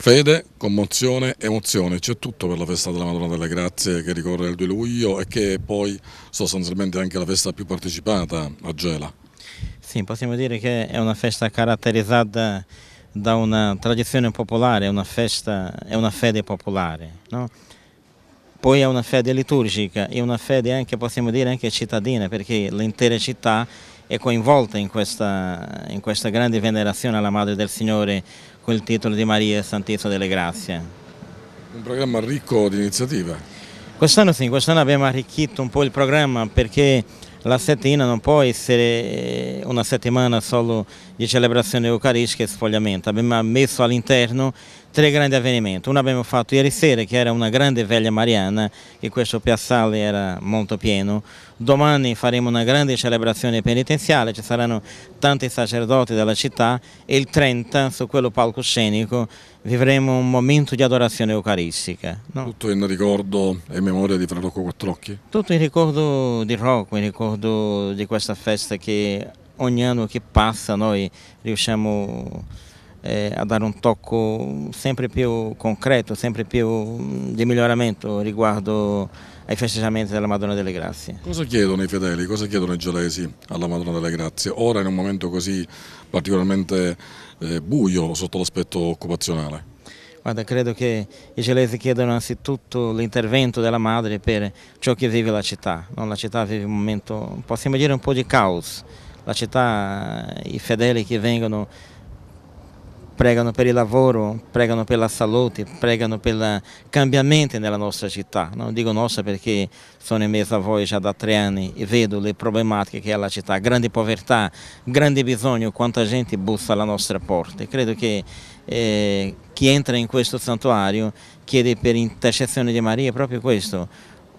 Fede, commozione, emozione, c'è tutto per la festa della Madonna delle Grazie che ricorre il 2 luglio e che è poi sostanzialmente anche la festa più partecipata a Gela. Sì, possiamo dire che è una festa caratterizzata da una tradizione popolare, una festa, è una fede popolare, no? poi è una fede liturgica e una fede anche, possiamo dire, anche cittadina perché l'intera città è coinvolta in questa, in questa grande venerazione alla Madre del Signore con il titolo di Maria Santissima delle Grazie. Un programma ricco di iniziative. Quest'anno sì, quest'anno abbiamo arricchito un po' il programma perché la settimana non può essere una settimana solo di celebrazione eucaristica e sfogliamento, abbiamo messo all'interno tre grandi avvenimenti. Uno abbiamo fatto ieri sera che era una grande veglia mariana e questo piazzale era molto pieno. Domani faremo una grande celebrazione penitenziale, ci saranno tanti sacerdoti della città e il 30 su quello palcoscenico vivremo un momento di adorazione eucaristica. No? Tutto in ricordo e memoria di Frarocco Quattrocchi? Tutto in ricordo di Rocco, in ricordo di questa festa che ogni anno che passa noi riusciamo eh, a dare un tocco sempre più concreto, sempre più mm, di miglioramento riguardo ai festeggiamenti della Madonna delle Grazie. Cosa chiedono i fedeli, cosa chiedono i gelesi alla Madonna delle Grazie, ora in un momento così particolarmente eh, buio sotto l'aspetto occupazionale? Guarda, credo che i gelesi chiedano anzitutto l'intervento della madre per ciò che vive la città. No? La città vive un momento, possiamo dire, un po' di caos. La città, i fedeli che vengono pregano per il lavoro, pregano per la salute, pregano per il cambiamento nella nostra città. Non dico nostra perché sono in mezzo a voi già da tre anni e vedo le problematiche che ha la città, grande povertà, grande bisogno, quanta gente bussa alla nostra porta. Credo che eh, chi entra in questo santuario chiede per intercessione di Maria proprio questo,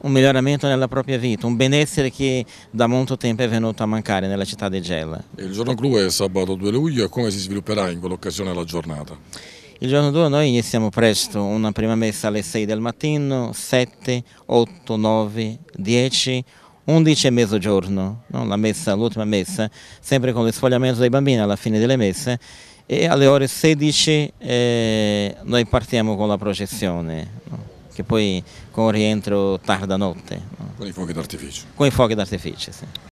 un miglioramento nella propria vita, un benessere che da molto tempo è venuto a mancare nella città di Gela. Il giorno clou è sabato 2 luglio e come si svilupperà in quell'occasione la giornata? Il giorno 2 noi iniziamo presto, una prima messa alle 6 del mattino, 7, 8, 9, 10, 11 e mezzogiorno, no? l'ultima messa, messa, sempre con l'esfogliamento dei bambini alla fine delle messe e alle ore 16 eh, noi partiamo con la processione, che poi con rientro tarda notte. No? Con i fuochi d'artificio. Con i fuochi d'artificio, sì.